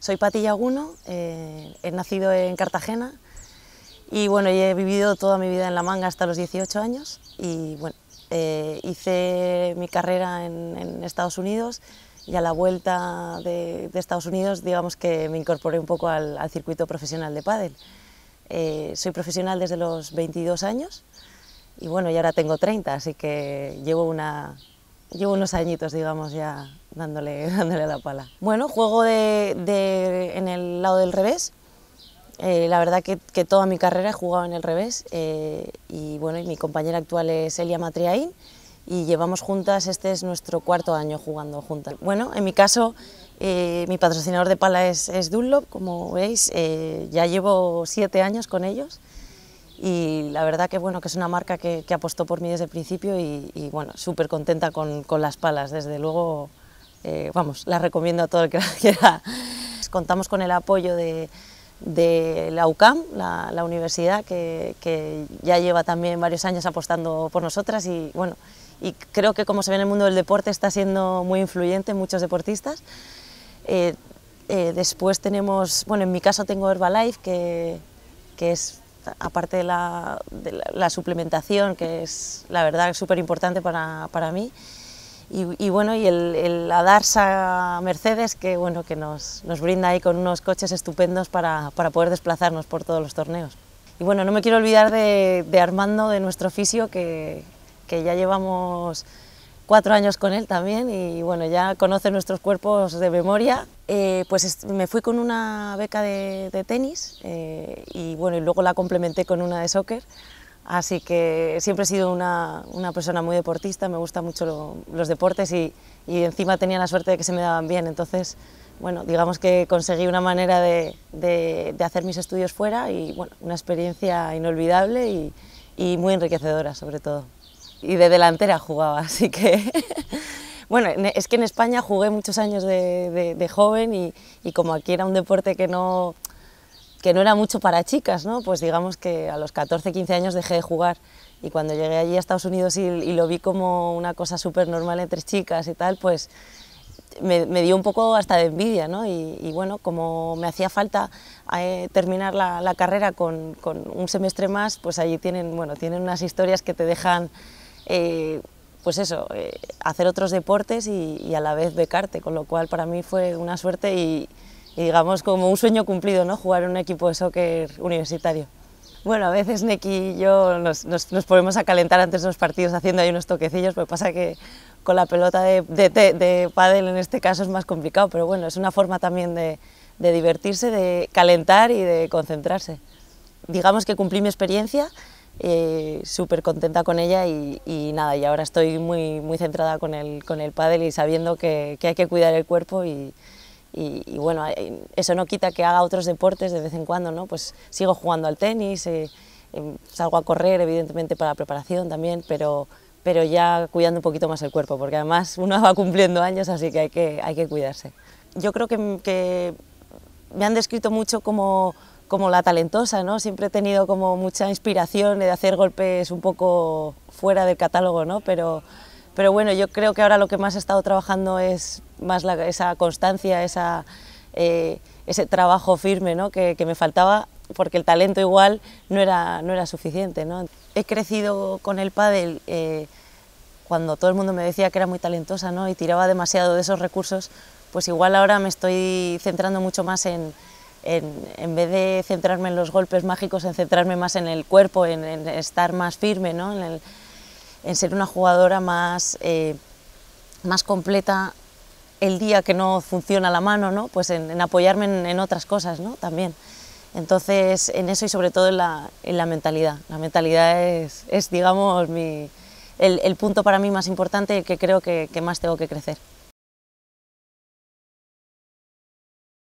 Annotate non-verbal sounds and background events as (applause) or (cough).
Soy Pati Yaguno, eh, he nacido en Cartagena y bueno, he vivido toda mi vida en La Manga hasta los 18 años y bueno, eh, hice mi carrera en, Estados Unidos y a la vuelta de, Estados Unidos digamos que me incorporé un poco al, circuito profesional de pádel. Eh, soy profesional desde los 22 años y bueno, y ahora tengo 30, así que llevo una, llevo unos añitos, digamos, ya dándole, (laughs) dándole la pala. Bueno, juego de, de, en el lado del revés. Eh, la verdad que, que, toda mi carrera he jugado en el revés eh, y bueno, mi compañera actual es Elia Matriaín y llevamos juntas, este es nuestro cuarto año jugando juntas. Bueno, en mi caso, eh, mi patrocinador de pala es, es Dunlop, como veis, ya llevo siete años con ellos y la verdad que bueno que es una marca que, apostó por mí desde el principio y, bueno súper contenta con, las palas desde luego eh, vamos la recomiendo a todo el que la (laughs) quiera contamos con el apoyo de, la UCAM, la, universidad, que, ya lleva también varios años apostando por nosotras y bueno, y creo que como se ve en el mundo del deporte está siendo muy influyente en muchos deportistas. Eh, eh, después tenemos, bueno, en mi caso tengo Herbalife, que, que es aparte de la, suplementación, que es la verdad súper importante para, mí. Y, bueno, y el, el Mercedes, que, bueno, que nos, nos, brinda ahí con unos coches estupendos para, poder desplazarnos por todos los torneos. Y bueno, no me quiero olvidar de, de Armando, de nuestro oficio, que, que ya llevamos cuatro años con él también y bueno, ya conoce nuestros cuerpos de memoria. Eh, pues me fui con una beca de, tenis eh, y bueno, y luego la complementé con una de soccer. Así que siempre he sido una, una persona muy deportista, me gustan mucho los deportes y, y, encima tenía la suerte de que se me daban bien. Entonces, bueno, digamos que conseguí una manera de, de, hacer mis estudios fuera y bueno, una experiencia inolvidable y muy enriquecedora sobre todo y de delantera jugaba, (laughs) así que... bueno, es que en España jugué muchos años de, joven y, como aquí era un deporte que no, que no era mucho para chicas, ¿no? pues digamos que a los 14, 15 años dejé de jugar y cuando llegué allí a Estados Unidos y, lo vi como una cosa súper normal entre chicas y tal, pues me, dio un poco hasta de envidia, ¿no? Y, bueno, como me hacía falta eh, terminar la, carrera con, con, un semestre más, pues allí tienen, bueno, tienen unas historias que te dejan eh, pues eso, eh, hacer otros deportes y, a la vez becarte, con lo cual para mí fue una suerte y, digamos como un sueño cumplido, ¿no? Jugar en un equipo de soccer universitario. Bueno, a veces Neki y yo nos, ponemos a calentar antes de los partidos haciendo ahí unos toquecillos, pues pasa que con la pelota de, de, pádel en este caso es más complicado, pero bueno, es una forma también de divertirse, de calentar y de concentrarse. Digamos que cumplí mi experiencia, eh, súper contenta con ella y, nada, y ahora estoy muy, muy centrada con el, con el pádel y sabiendo que, que hay que cuidar el cuerpo y, bueno, eh, eso no quita que haga otros deportes de vez en cuando, ¿no? Pues sigo jugando al tenis, eh, em, salgo a correr evidentemente para la preparación también, pero, pero ya cuidando un poquito más el cuerpo, porque además uno (laughs) va cumpliendo años, así que hay que, hay que cuidarse. Yo creo que, que me han descrito mucho como como la talentosa, ¿no? Siempre he tenido como mucha inspiración de hacer golpes un poco fuera del catálogo, ¿no? Pero, pero bueno, yo creo que ahora lo que más he estado trabajando es más esa constancia, esa, eh, ese trabajo firme ¿no? que, me faltaba, porque el talento igual no era, no era suficiente. ¿no? He crecido con el pádel eh, cuando todo el mundo me decía que era muy talentosa ¿no? y tiraba demasiado de esos recursos, pues igual ahora me estoy centrando mucho más en, en, vez de centrarme en los golpes mágicos, en centrarme más en el cuerpo, en, estar más firme, ¿no? en, ser una jugadora más, eh, más completa el día que no funciona la mano, ¿no? pues en, apoyarme en, otras cosas ¿no? también. Entonces, en eso y sobre todo en la, la mentalidad. La mentalidad es, es digamos, el, punto para mí más importante y que creo que más tengo que crecer.